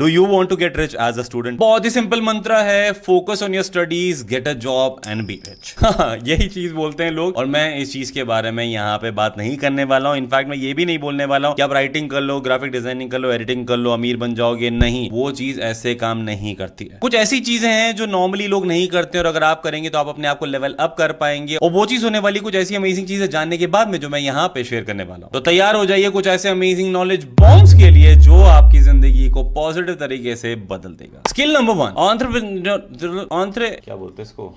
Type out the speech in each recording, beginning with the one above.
do you want to get rich as a student बहुत ही simple मंत्र है focus on your studies get a job and be rich यही चीज बोलते हैं लोग और मैं इस चीज के बारे में यहाँ पे बात नहीं करने वाला हूँ इनफैक्ट मैं ये भी नहीं बोलने वाला हूँ कि आप राइटिंग कर लो ग्राफिक डिजाइनिंग कर लो एडिटिंग कर लो अमीर बन जाओगे नहीं वो चीज ऐसे काम नहीं करती है कुछ ऐसी चीजें हैं जो नॉर्मली लोग नहीं करते और अगर आप करेंगे तो आप अपने आप को लेवल अप कर पाएंगे और वो चीज होने वाली कुछ ऐसी अमेजिंग चीजें जानने के बाद में जो मैं यहाँ पे शेयर करने वाला हूँ तो तैयार हो जाइए कुछ ऐसे अमेजिंग नॉलेज बॉम्ब्स के लिए जो आपकी जिंदगी को पॉजिटिव पॉजिटिव तरीके से बदल देगा स्किल नंबर वन ऑन्ट्रप्रनोर क्या बोलते हैं इसको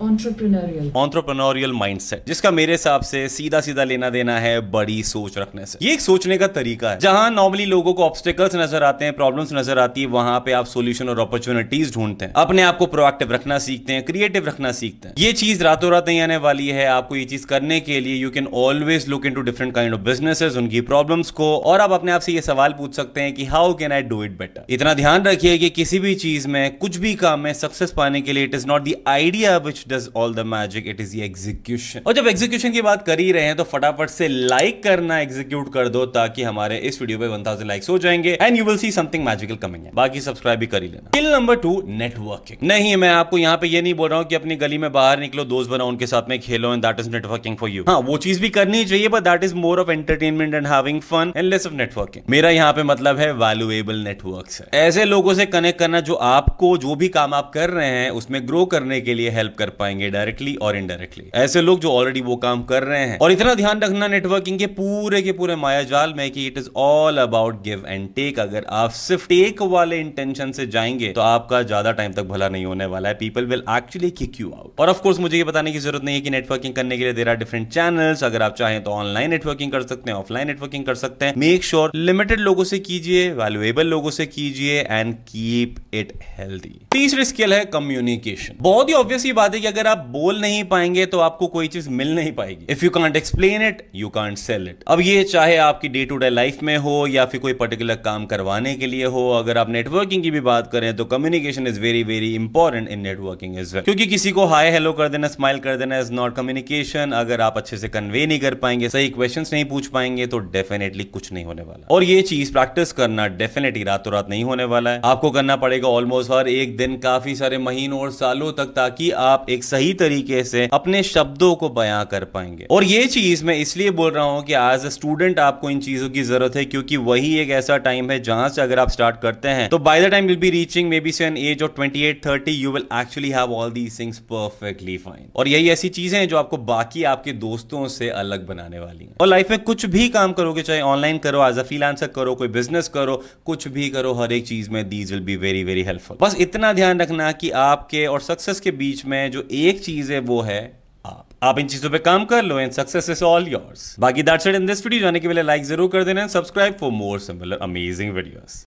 ऑन्ट्रप्रनोरियल माइंडसेट जिसका मेरे हिसाब से सीधा सीधा लेना देना है बड़ी सोच रखने से ये एक सोचने का तरीका है जहां नॉर्मली लोगों को ऑब्स्टेकल्स नजर आते हैं प्रॉब्लम्स नजर आती है वहां पे आप सोल्यूशन और अपॉर्चुनिटीज ढूंढते हैं अपने आप को प्रोएक्टिव रखना सीखते हैं क्रिएटिव रखना सीखते हैं ये चीज रातों रात नहीं आने वाली है आपको ये चीज करने के लिए you can always look into different kind of business उनकी प्रॉब्लम्स को और आप अपने आप से ये सवाल पूछ सकते हैं कि how can I do it better इतना ध्यान ध्यान रखिए कि किसी भी चीज़ में कुछ भी काम में सक्सेस पाने के लिए it is not the idea which does all the magic it is the execution और जब एग्जीक्यूशन की बात कर ही रहे हैं तो फटाफट से लाइक करना एग्जीक्यूट कर दो ताकि हमारे इस वीडियो पे 1000 लाइक्स हो जाएंगे and you will see something magical coming है बाकी सब्सक्राइब भी कर ही लेना स्किल नंबर टू नेटवर्किंग नहीं मैं आपको यहाँ पे ये नहीं बोल रहा हूँ कि अपनी गली में बाहर निकलो दोस्त बनाओ उनके साथ में खेलो and that is networking for you हाँ वो चीज भी करनी चाहिए but that is more of entertainment and having fun and less of networking मेरा यहाँ पे मतलब है वैल्यूएबल नेटवर्क ऐसे लोगों से कनेक्ट करना जो आपको जो भी काम आप कर रहे हैं उसमें ग्रो करने के लिए हेल्प कर पाएंगे डायरेक्टली और इनडायरेक्टली ऐसे लोग जो ऑलरेडी वो काम कर रहे हैं और इतना ध्यान रखना नेटवर्किंग के पूरे के पूरे माया जाल में कि it is all about give and take अगर आप सिर्फ टेक वाले इंटेंशन से जाएंगे तो आपका ज्यादा टाइम तक भला नहीं होने वाला है people will actually kick you out और ऑफकोर्स मुझे ये बताने की जरूरत नहीं है कि नेटवर्किंग करने के लिए देर आर डिफरेंट चैनल्स अगर आप चाहें तो ऑनलाइन नेटवर्किंग कर सकते हैं ऑफलाइन नेटवर्किंग कर सकते हैं मेक श्योर लिमिटेड लोगों से कीजिए वैल्यूएबल लोगों से कीजिए एंड कीप इट हेल्थी तीसरी स्किल है कम्युनिकेशन बहुत ही ऑब्वियस ये बात है कि अगर आप बोल नहीं पाएंगे तो आपको कोई चीज मिल नहीं पाएगी if you can't explain it you can't sell it अब ये चाहे आपकी डे टू डे लाइफ में हो या फिर कोई पर्टिकुलर काम करवाने के लिए हो अगर आप नेटवर्किंग की भी बात करें तो communication is very very important in networking is क्योंकि किसी को हाई हेलो कर देना स्माइल कर देना इज नॉट कम्युनिकेशन अगर आप अच्छे से कन्वे नहीं कर पाएंगे सही क्वेश्चन नहीं पूछ पाएंगे तो डेफिनेटली कुछ नहीं होने वाला और ये चीज प्रैक्टिस करना डेफिनेटली रातों रात नहीं होने वाला करना है आपको करना पड़ेगा ऑलमोस्ट हर एक दिन काफी सारे महीनों और सालों तक ताकि आप एक सही तरीके से अपने शब्दों को बयां कर पाएंगे और ये चीज मैं इसलिए बोल रहा हूँ कि एज अ स्टूडेंट आपको इन चीजों की जरूरत है क्योंकि वही एक ऐसा टाइम है जहां से अगर आप स्टार्ट करते हैं तो by the time will be reaching maybe से an age of twenty eight thirty you will actually have all these things perfectly fine और यही ऐसी चीजें हैं जो आपको बाकी आपके दोस्तों से अलग बनाने वाली है और लाइफ में कुछ भी काम करोगे चाहे ऑनलाइन करो एज अ फ्रीलांसर करो कोई बिजनेस करो कुछ भी करो हर एक चीज में these will be very very helpful बस इतना ध्यान रखना कि आपके और सक्सेस के बीच में जो एक चीज है वो है आप आप इन चीजों पे काम कर लो and success is all yours बाकी that's it in this video जाने के लिए लाइक जरूर कर देना subscribe for more similar amazing videos